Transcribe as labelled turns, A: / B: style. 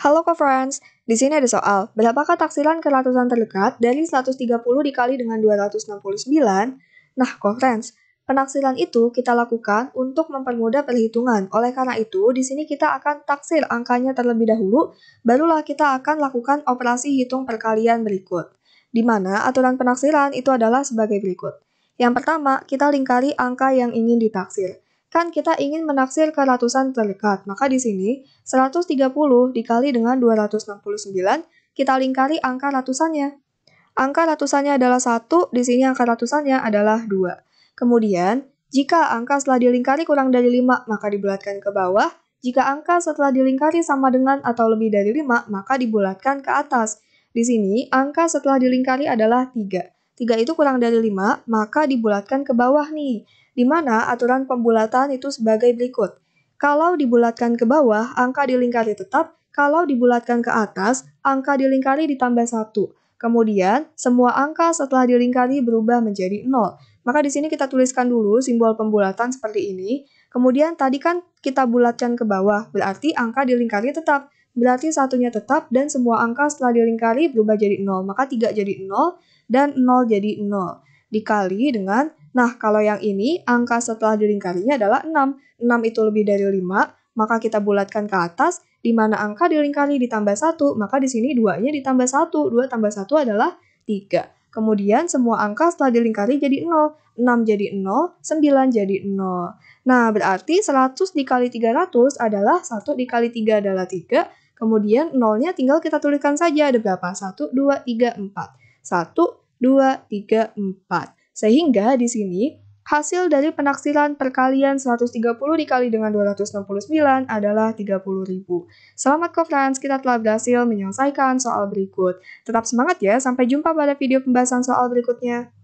A: Halo co friends, di sini ada soal. Berapakah taksiran ke ratusan terdekat dari 130 dikali dengan 269? Nah, co friends, penaksiran itu kita lakukan untuk mempermudah perhitungan. Oleh karena itu, di sini kita akan taksir angkanya terlebih dahulu, barulah kita akan lakukan operasi hitung perkalian berikut. Di mana aturan penaksiran itu adalah sebagai berikut. Yang pertama, kita lingkari angka yang ingin ditaksir. Kan kita ingin menaksir ke ratusan terdekat, maka di sini 130 dikali dengan 269, kita lingkari angka ratusannya. Angka ratusannya adalah 1, di sini angka ratusannya adalah 2. Kemudian, jika angka setelah dilingkari kurang dari 5, maka dibulatkan ke bawah. Jika angka setelah dilingkari sama dengan atau lebih dari 5, maka dibulatkan ke atas. Di sini, angka setelah dilingkari adalah 3. 3 itu kurang dari 5, maka dibulatkan ke bawah nih, di mana aturan pembulatan itu sebagai berikut. Kalau dibulatkan ke bawah, angka dilingkari tetap, kalau dibulatkan ke atas, angka dilingkari ditambah 1. Kemudian, semua angka setelah dilingkari berubah menjadi 0. Maka di sini kita tuliskan dulu simbol pembulatan seperti ini. Kemudian tadi kan kita bulatkan ke bawah, berarti angka dilingkari tetap berarti satunya tetap dan semua angka setelah dilingkari berubah jadi 0. Maka 3 jadi 0 dan 0 jadi 0. Dikali dengan, nah kalau yang ini angka setelah dilingkarinya adalah 6. 6 itu lebih dari 5, maka kita bulatkan ke atas, di mana angka dilingkari ditambah 1, maka di sini 2-nya ditambah 1. 2 tambah 1 adalah 3. Kemudian semua angka setelah dilingkari jadi 0. 6 jadi 0, 9 jadi 0. Nah, berarti 100 dikali 300 adalah 1 dikali 3 adalah 3, Kemudian nolnya tinggal kita tuliskan saja ada berapa? 1, 2, 3, 4. 1, 2, 3, 4. Sehingga di sini hasil dari penaksiran perkalian 130 dikali dengan 269 adalah 30.000. Selamat ke France, kita telah berhasil menyelesaikan soal berikut. Tetap semangat ya, sampai jumpa pada video pembahasan soal berikutnya.